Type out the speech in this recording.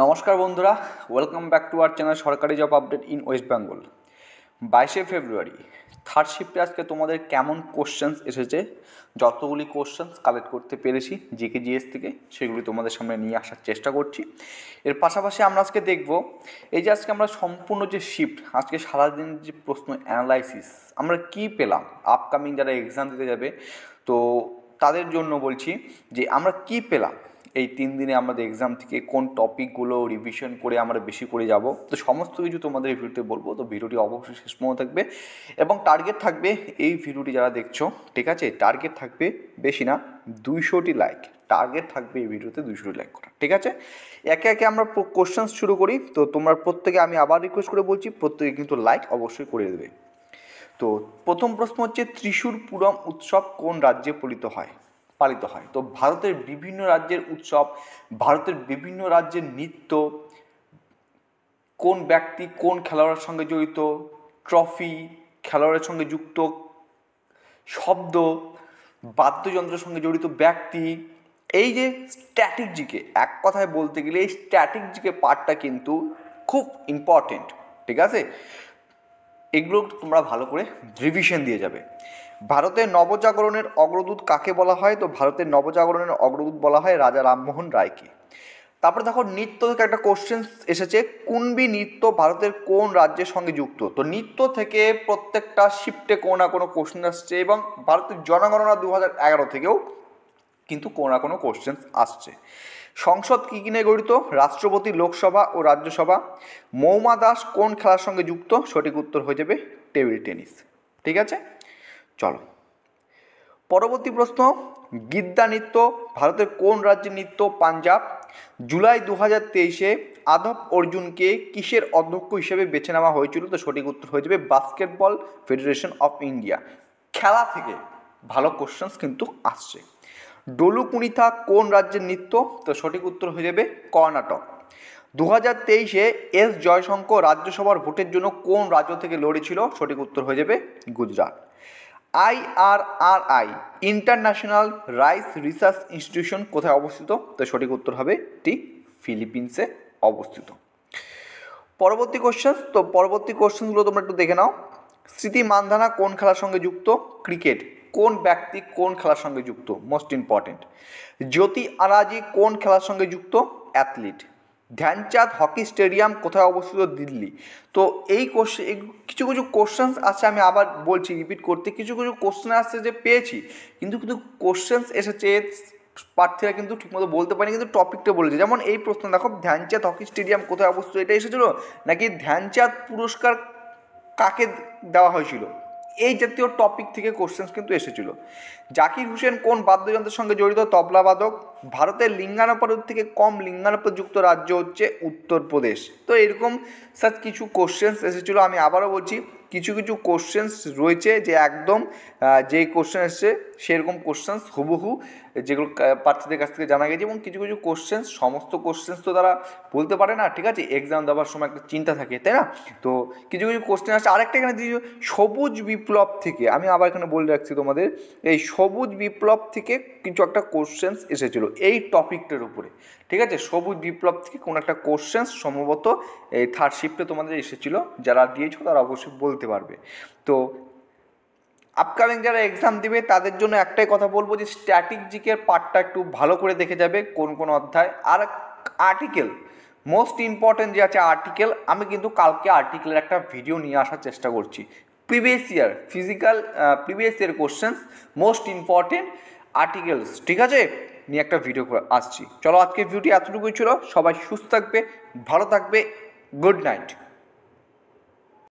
নমস্কার বন্ধুরা welcome back to our channel সরকারি job update in West Bengal বাইশে ফেব্রুয়ারি থার্ড শিফটে আজকে তোমাদের কেমন কোশ্চেন্স এসেছে যতগুলি কোশ্চেন্স কালেক্ট করতে পেরেছি জিকে জিএস থেকে সেগুলি তোমাদের সামনে নিয়ে আসার চেষ্টা করছি এর পাশাপাশি আমরা আজকে দেখব এই যে আজকে আমরা সম্পূর্ণ যে শিফট আজকে সারাদিন যে প্রশ্ন অ্যানালাইসিস আমরা কি পেলাম আপকামিং যারা এক্সাম দিতে যাবে তো তাদের জন্য বলছি যে আমরা কি পেলাম এই তিন দিনে আমাদের এক্সাম থেকে কোন টপিকগুলো রিভিশন করে আমরা বেশি করে যাব তো সমস্ত কিছু তোমাদের এই ভিডিওতে বলবো তো ভিডিওটি অবশ্যই শেষ পর্যন্ত থাকবে এবং টার্গেট থাকবে এই ভিডিওটি যারা দেখছো ঠিক আছে টার্গেট থাকবে বেশি না দুইশোটি লাইক টার্গেট থাকবে এই ভিডিওতে দুইশোটি লাইক করা ঠিক আছে একে একে আমরা কোশ্চেন্স শুরু করি তো তোমরা প্রত্যেকে আমি আবার রিকোয়েস্ট করে বলছি প্রত্যেকে কিন্তু লাইক অবশ্যই করে দেবে তো প্রথম প্রশ্ন হচ্ছে ত্রিশূর পুরম উৎসব কোন রাজ্যে পালিত হয় পালিত হয় তো ভারতের বিভিন্ন রাজ্যের উৎসব ভারতের বিভিন্ন রাজ্যের নৃত্য কোন ব্যক্তি কোন খেলোয়াড়ের সঙ্গে জড়িত ট্রফি খেলোয়াড়ের সঙ্গে যুক্ত শব্দ বাদ্যযন্ত্রের সঙ্গে জড়িত ব্যক্তি এই যে স্ট্র্যাটেজিকে এক কথায় বলতে গেলে এই স্ট্র্যাটেজিকে পার্টটা কিন্তু খুব ইম্পর্টেন্ট ঠিক আছে এগুলো তোমরা ভালো করে রিভিশন দিয়ে যাবে ভারতের নবজাগরণের অগ্রদূত কাকে বলা হয় তো ভারতের নবজাগরণের অগ্রদূত বলা হয় রাজা রামমোহন রায়কে তারপরে দেখো নৃত্য থেকে একটা কোশ্চেন এসেছে কুনবি নৃত্য ভারতের কোন রাজ্যের সঙ্গে যুক্ত তো নৃত্য থেকে প্রত্যেকটা শিফটে কোনো না কোনো কোশ্চেন আসছে এবং ভারতের জনগণনা দু থেকেও কিন্তু কোনো না কোনো কোশ্চেন আসছে সংসদ কী কিনে নিয়ে গঠিত রাষ্ট্রপতি লোকসভা ও রাজ্যসভা মৌমা দাস কোন খেলার সঙ্গে যুক্ত সঠিক উত্তর হয়ে যাবে টেবিল টেনিস ঠিক আছে চলো পরবর্তী প্রশ্ন গিদ্দা নৃত্য ভারতের কোন রাজ্যের নৃত্য পাঞ্জাব জুলাই দু হাজার তেইশে আধব অর্জুনকে কিসের অধ্যক্ষ হিসেবে বেছে নেওয়া হয়েছিল তো সঠিক উত্তর হয়ে যাবে বাস্কেটবল ফেডারেশন অফ ইন্ডিয়া খেলা থেকে ভালো কোশ্চেন্স কিন্তু আসছে ডলুকুণিথা কোন রাজ্যের নৃত্য তো সঠিক উত্তর হয়ে যাবে কর্ণাটক দু হাজার তেইশে এস জয়শঙ্কর রাজ্যসভার ভোটের জন্য কোন রাজ্য থেকে লড়েছিল সঠিক উত্তর হয়ে যাবে Gujarat IRRI International Rice Research Institution কোথায় অবস্থিত তো সঠিক উত্তর হবে ঠিক ফিলিপিন্সে অবস্থিত পরবর্তী কোশ্চেন তো পরবর্তী কোশ্চেনগুলো তোমরা একটু দেখে নাও স্মৃতি মান্ধানা কোন খেলার সঙ্গে যুক্ত ক্রিকেট কোন ব্যক্তি কোন খেলার সঙ্গে যুক্ত মোস্ট ইম্পর্টেন্ট জ্যোতি আরাজি কোন খেলার সঙ্গে যুক্ত অ্যাথলিট ধ্যানচাঁদ হকি স্টেডিয়াম কোথায় অবস্থিত দিল্লি তো এই কোশ্চেন কিছু কিছু কোশ্চেন্স আছে আমি আবার বলছি রিপিট করতে কিছু কিছু কোশ্চেন আসছে যে পেয়েছি কিন্তু কিন্তু কোশ্চেন্স এসেছে প্রার্থীরা কিন্তু ঠিকমতো বলতে পারেনি কিন্তু টপিকটা বলেছে যেমন এই প্রশ্ন দেখো ধ্যানচাঁদ হকি স্টেডিয়াম কোথায় অবস্থিত এটা এসেছিলো নাকি ধ্যানচাঁদ পুরস্কার কাকে দেওয়া হয়েছিল এই জাতীয় টপিক থেকে কোশ্চেন্স কিন্তু এসেছিল জাকির হুসেন কোন বাদ্যযন্ত্রের সঙ্গে জড়িত তবলাবাদক ভারতের লিঙ্গানুপাত থেকে কম লিঙ্গানাপদযুক্ত রাজ্য হচ্ছে উত্তরপ্রদেশ তো এরকম সাচ কিছু কোশ্চেন্স এসেছিলো আমি আবারও বলছি কিছু কিছু কোশ্চেন্স রয়েছে যে একদম যেই কোশ্চেন এসছে সেরকম কোশ্চেন্স হুবহু যেগুলো প্রার্থীদের কাছ থেকে জানা গেছে এবং কিছু কিছু কোশ্চেন্স সমস্ত কোশ্চেন্স তো তারা বলতে পারে না ঠিক আছে এক্সাম দেওয়ার সময় একটা চিন্তা থাকে তাই না তো কিছু কিছু কোশ্চেন আসছে আরেকটা এখানে দিয়েছি সবুজ বিপ্লব থেকে আমি আবার এখানে বলে রাখছি তোমাদের এই সবুজ বিপ্লব থেকে কিছু একটা কোশ্চেন্স এসেছিলো এই টপিকটার উপরে ঠিক আছে সবুজ বিপ্লব থেকে কোনো একটা কোশ্চেন্স সম্ভবত এই থার্ড শিফটে তোমাদের এসেছিলো যারা দিয়েছো তারা অবশ্যই বলতে করতে পারবে তো আপকামিং যারা এক্সাম দিবে তাদের জন্য একটাই কথা বলবো যে স্ট্র্যাটেজিকের জিকের পার্টটা একটু ভালো করে দেখে যাবে কোন কোন অধ্যায় আর আর্টিকেল মোস্ট ইম্পর্টেন্ট যে আছে আর্টিকেল আমি কিন্তু কালকে আর্টিকেলের একটা ভিডিও নিয়ে আসার চেষ্টা করছি previous year physical previous year questions most important articles ঠিক আছে নিয়ে একটা ভিডিও আসছি চলো আজকের ভিডিওটি এতটুকুই ছিল সবাই সুস্থ থাকবে ভালো থাকবে গুড নাইট